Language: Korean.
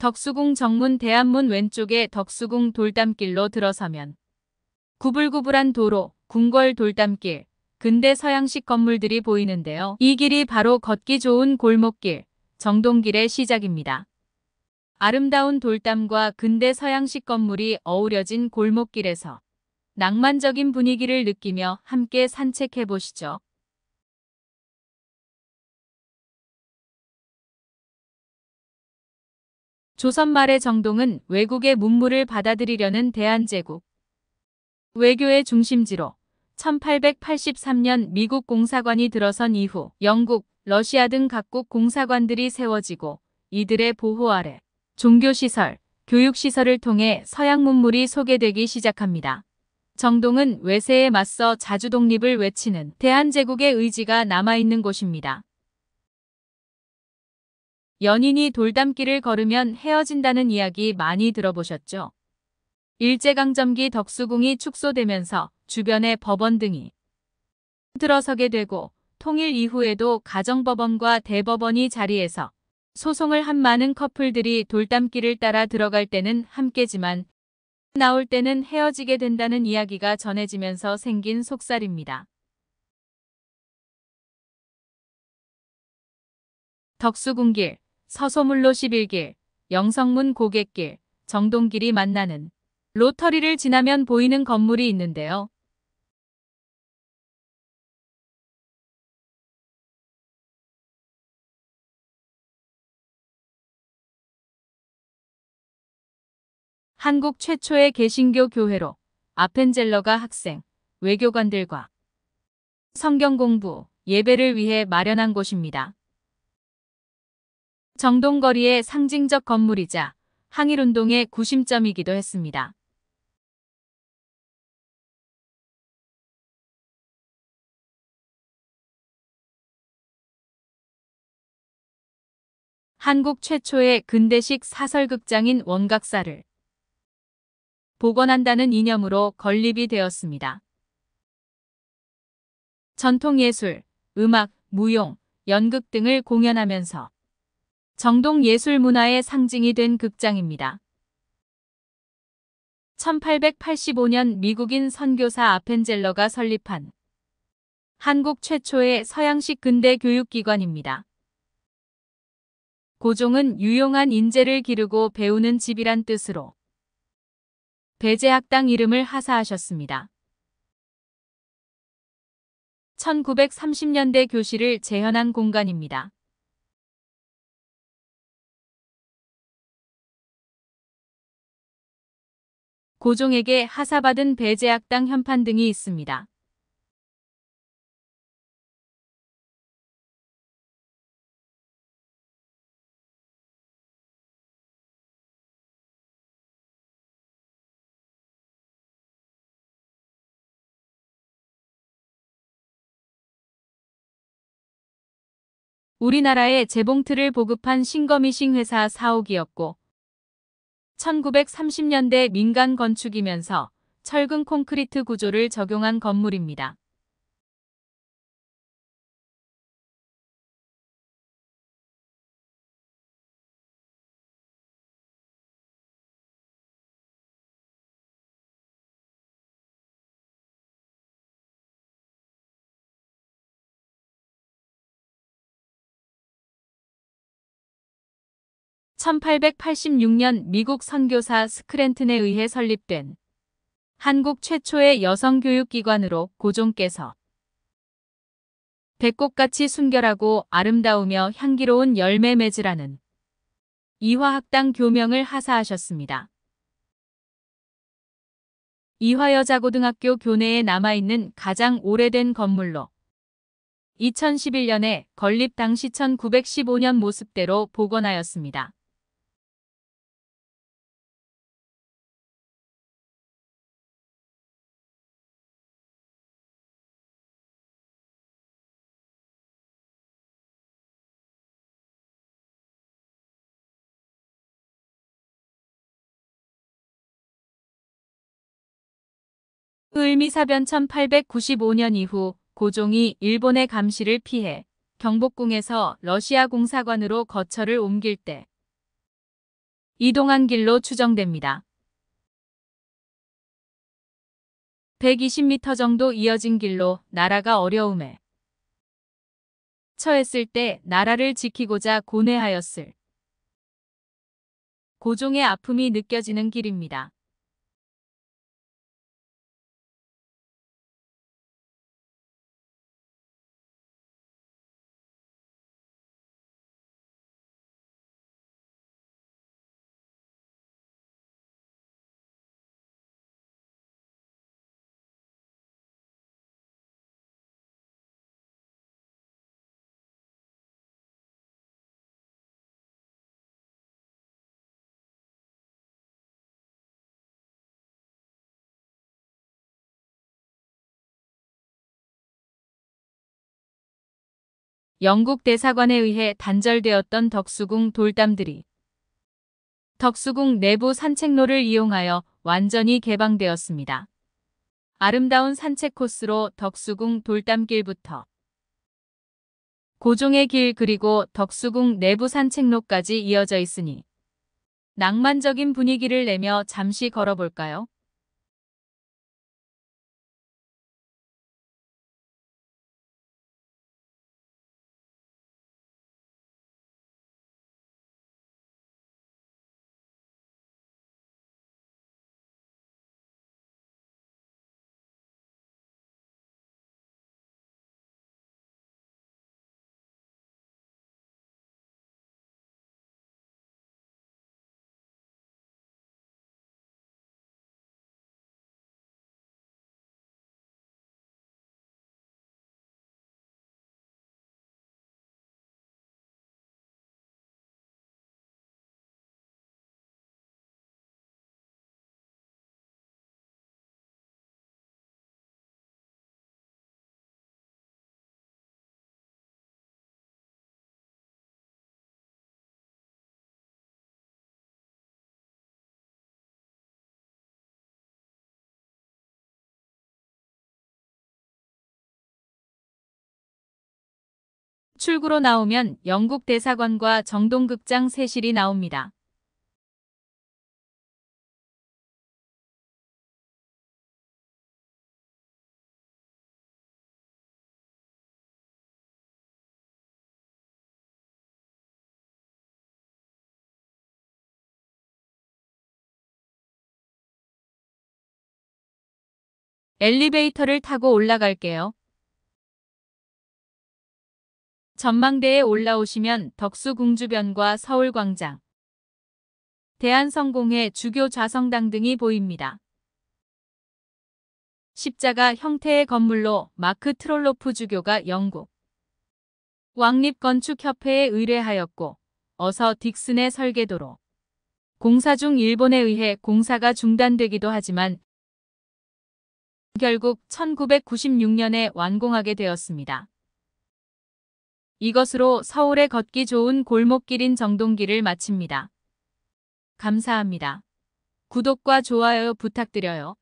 덕수궁 정문 대안문 왼쪽에 덕수궁 돌담길로 들어서면 구불구불한 도로, 궁궐 돌담길, 근대 서양식 건물들이 보이는데요. 이 길이 바로 걷기 좋은 골목길, 정동길의 시작입니다. 아름다운 돌담과 근대 서양식 건물이 어우러진 골목길에서 낭만적인 분위기를 느끼며 함께 산책해 보시죠. 조선 말의 정동은 외국의 문물을 받아들이려는 대한제국 외교의 중심지로 1883년 미국 공사관이 들어선 이후 영국, 러시아 등 각국 공사관들이 세워지고 이들의 보호 아래 종교시설, 교육시설을 통해 서양 문물이 소개되기 시작합니다. 정동은 외세에 맞서 자주 독립을 외치는 대한제국의 의지가 남아있는 곳입니다. 연인이 돌담길을 걸으면 헤어진다는 이야기 많이 들어보셨죠? 일제강점기 덕수궁이 축소되면서 주변의 법원 등이 들어서게 되고 통일 이후에도 가정법원과 대법원이 자리에서 소송을 한 많은 커플들이 돌담길을 따라 들어갈 때는 함께지만 나올 때는 헤어지게 된다는 이야기가 전해지면서 생긴 속살입니다. 덕수궁길 서소물로 11길, 영성문 고객길, 정동길이 만나는 로터리를 지나면 보이는 건물이 있는데요. 한국 최초의 개신교 교회로 아펜젤러가 학생, 외교관들과 성경 공부, 예배를 위해 마련한 곳입니다. 정동거리의 상징적 건물이자 항일운동의 구심점이기도 했습니다. 한국 최초의 근대식 사설극장인 원각사를 복원한다는 이념으로 건립이 되었습니다. 전통예술, 음악, 무용, 연극 등을 공연하면서 정동 예술 문화의 상징이 된 극장입니다. 1885년 미국인 선교사 아펜젤러가 설립한 한국 최초의 서양식 근대 교육기관입니다. 고종은 유용한 인재를 기르고 배우는 집이란 뜻으로 배제학당 이름을 하사하셨습니다. 1930년대 교실을 재현한 공간입니다. 고종에게 하사받은 배제학당 현판 등이 있습니다. 우리나라에 재봉틀을 보급한 신거미싱 회사 사옥이었고 1930년대 민간 건축이면서 철근 콘크리트 구조를 적용한 건물입니다. 1886년 미국 선교사 스크랜튼에 의해 설립된 한국 최초의 여성교육기관으로 고종께서 배꼽같이 순결하고 아름다우며 향기로운 열매 맺으라는 이화학당 교명을 하사하셨습니다. 이화여자고등학교 교내에 남아있는 가장 오래된 건물로 2011년에 건립 당시 1915년 모습대로 복원하였습니다. 후일미사변 1895년 이후 고종이 일본의 감시를 피해 경복궁에서 러시아 공사관으로 거처를 옮길 때 이동한 길로 추정됩니다. 120m 정도 이어진 길로 나라가 어려움에 처했을 때 나라를 지키고자 고뇌하였을 고종의 아픔이 느껴지는 길입니다. 영국 대사관에 의해 단절되었던 덕수궁 돌담들이 덕수궁 내부 산책로를 이용하여 완전히 개방되었습니다. 아름다운 산책 코스로 덕수궁 돌담길부터 고종의 길 그리고 덕수궁 내부 산책로까지 이어져 있으니 낭만적인 분위기를 내며 잠시 걸어볼까요? 출구로 나오면 영국 대사관과 정동극장 세실이 나옵니다. 엘리베이터를 타고 올라갈게요. 전망대에 올라오시면 덕수궁주변과 서울광장, 대한성공회 주교좌성당 등이 보입니다. 십자가 형태의 건물로 마크 트롤로프 주교가 영국 왕립건축협회에 의뢰하였고 어서 딕슨의 설계도로 공사 중 일본에 의해 공사가 중단되기도 하지만 결국 1996년에 완공하게 되었습니다. 이것으로 서울에 걷기 좋은 골목길인 정동기를 마칩니다. 감사합니다. 구독과 좋아요 부탁드려요.